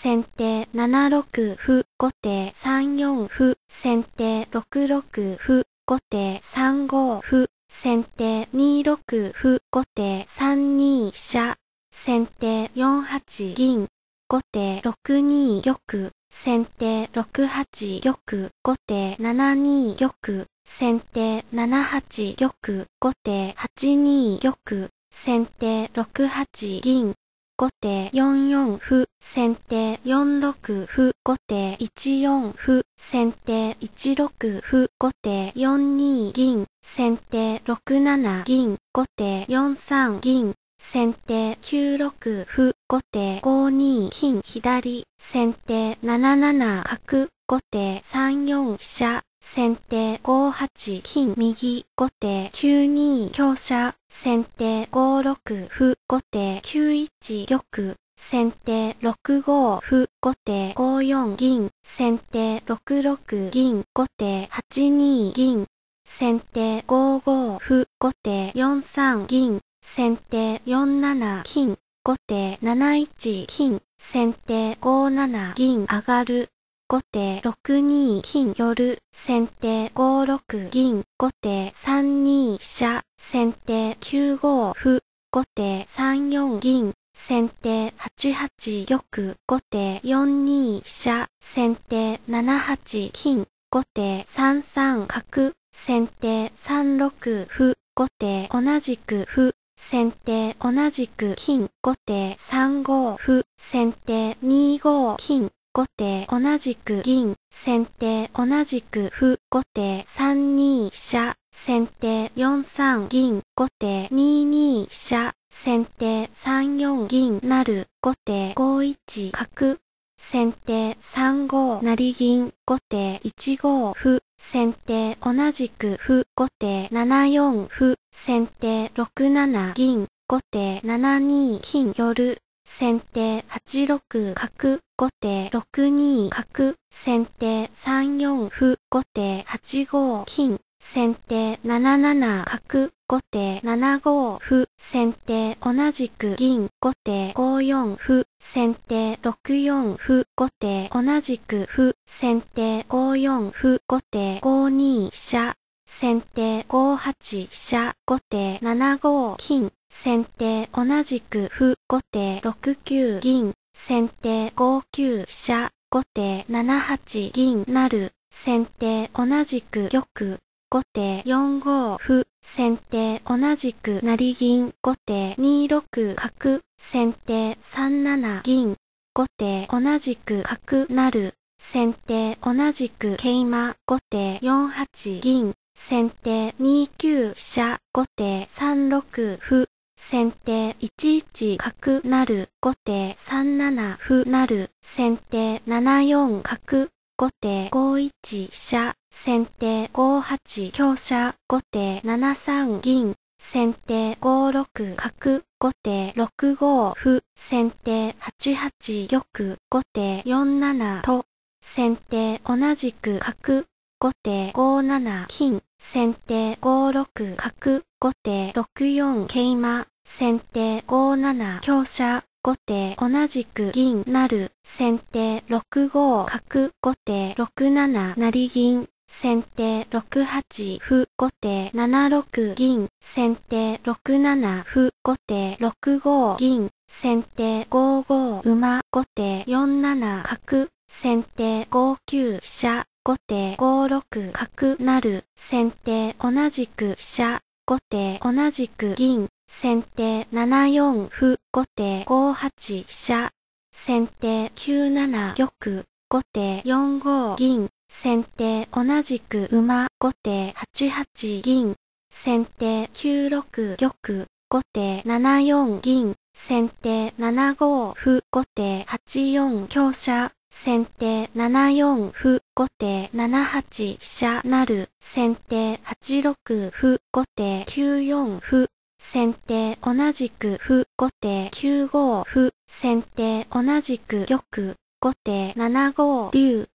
先手7六歩、後手3四歩、先手6六歩、後手3五歩、先手2六歩、後手3二飛車、先手4八銀、後手6二玉、先手6八玉、後手7二玉、先手7八玉、後手8二玉、先手6八銀、後手4四歩、先手4六歩、後手1四歩、先手1六歩、後手4二銀、先手6七銀、後手4三銀、先手9六歩、後手5二金左、先手7七角、後手3四飛車。先手5八金右、後手9二香車、先手5六歩、後手9一玉、先手6五歩、後手5四銀、先手6六銀、後手8二銀、先手5五歩、後手4三銀、先手4七金、後手7一金、先手5七銀上がる。後手6二金寄る、先手5六銀、後手3二飛車、先手9五歩、後手3四銀、先手8八玉、後手4二飛車、先手7八金、後手3三角、先手3六歩、後手同じく歩、先手同じく金、後手3五歩、先手2五金、後手同じく銀、先手同じく歩、後手三二飛車、先手四三銀、後手二二飛車、先手三四銀なる、後手五一角、先手三五成銀、後手一五歩、先手同じく歩、後手七四歩、先手六七銀、後手七二金寄る、先手八六角、後手6二角、先手3四歩、後手8五金、先手7七角、後手7五歩、先手同じく銀、後手5四歩、先手6四歩、後手同じく歩、先手5四歩、後手5二飛車、先手5八飛車、後手7五金、先手同じく歩、後手6九銀、先手5九飛車、後手7八銀成、先手同じく玉、後手4五歩、先手同じく成銀、後手2六角、先手3七銀、後手同じく角なる先手同じく桂馬、後手4八銀、先手2九飛車、後手3六歩、先手11角なる後手3七歩なる先手7四角後手5一飛車先手5八香車後手7三銀先手5六角後手6五歩先手8八玉後手4七と先手同じく角後手5七金、先手5六角、後手6四桂馬、先手5七香車、後手同じく銀成、先手6五角、後手6七成銀、先手6八歩、後手7六銀、先手6七歩、後手6五銀、先手5五馬、後手4七角、先手5九飛車、後手5六角成、先手同じく飛車、後手同じく銀、先手7四歩、後手5八飛車、先手9七玉、後手4五銀、先手同じく馬、後手8八銀、先手9六玉、後手7四銀、先手7五歩、後手8四香車、先手7四歩、後手7八飛車なる、先手8六歩、後手9四歩、先手同じく歩、後手9五歩、先手同じく玉、後手7五竜、